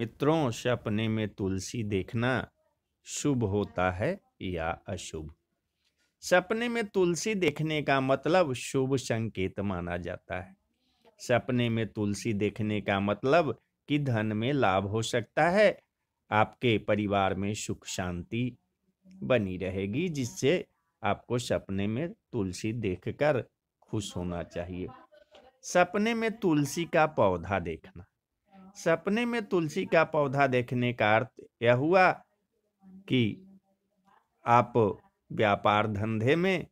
मित्रों सपने में तुलसी देखना शुभ होता है या अशुभ सपने में तुलसी देखने का मतलब शुभ संकेत माना जाता है सपने में तुलसी देखने का मतलब कि धन में लाभ हो सकता है आपके परिवार में सुख शांति बनी रहेगी जिससे आपको सपने में तुलसी देखकर खुश होना चाहिए सपने में तुलसी का पौधा देखना सपने में तुलसी का पौधा देखने का अर्थ यह हुआ कि आप व्यापार धंधे में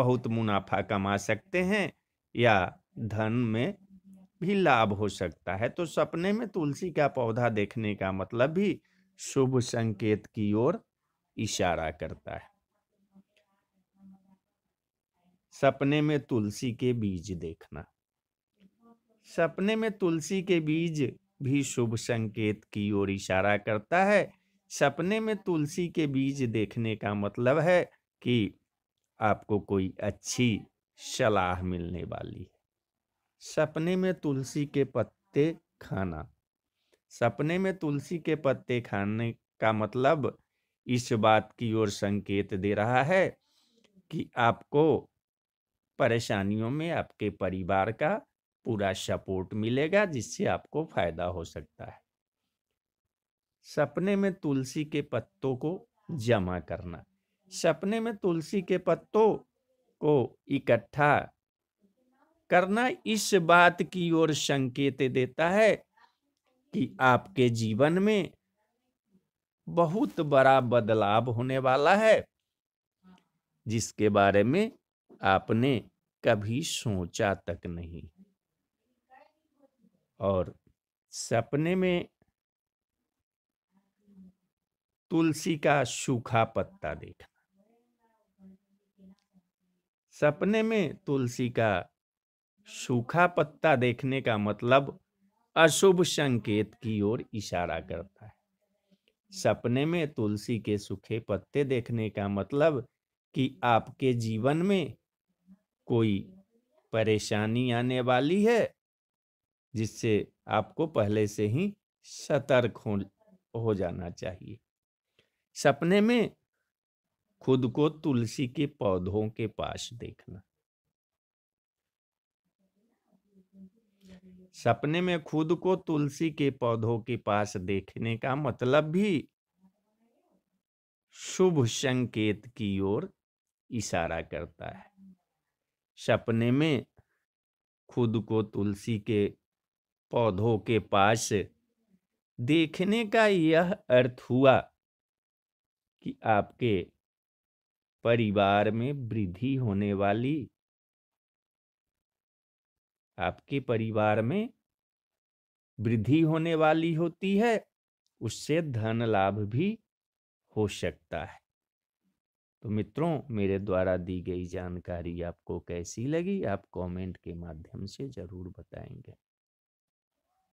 बहुत मुनाफा कमा सकते हैं या धन में भी लाभ हो सकता है तो सपने में तुलसी का पौधा देखने का मतलब भी शुभ संकेत की ओर इशारा करता है सपने में तुलसी के बीज देखना सपने में तुलसी के बीज भी शुभ संकेत की ओर इशारा करता है सपने में तुलसी के बीज देखने का मतलब है कि आपको कोई अच्छी सलाह मिलने वाली है सपने में तुलसी के पत्ते खाना सपने में तुलसी के पत्ते खाने का मतलब इस बात की ओर संकेत दे रहा है कि आपको परेशानियों में आपके परिवार का पूरा सपोर्ट मिलेगा जिससे आपको फायदा हो सकता है सपने में तुलसी के पत्तों को जमा करना सपने में तुलसी के पत्तों को इकट्ठा करना इस बात की ओर संकेत देता है कि आपके जीवन में बहुत बड़ा बदलाव होने वाला है जिसके बारे में आपने कभी सोचा तक नहीं और सपने में तुलसी का सूखा पत्ता देखना सपने में तुलसी का सूखा पत्ता देखने का मतलब अशुभ संकेत की ओर इशारा करता है सपने में तुलसी के सूखे पत्ते देखने का मतलब कि आपके जीवन में कोई परेशानी आने वाली है जिससे आपको पहले से ही सतर्क हो हो जाना चाहिए सपने में खुद को तुलसी के पौधों के पास देखना सपने में खुद को तुलसी के पौधों के पास देखने का मतलब भी शुभ संकेत की ओर इशारा करता है सपने में खुद को तुलसी के पौधों के पास देखने का यह अर्थ हुआ कि आपके परिवार में वृद्धि होने वाली आपके परिवार में वृद्धि होने वाली होती है उससे धन लाभ भी हो सकता है तो मित्रों मेरे द्वारा दी गई जानकारी आपको कैसी लगी आप कमेंट के माध्यम से ज़रूर बताएंगे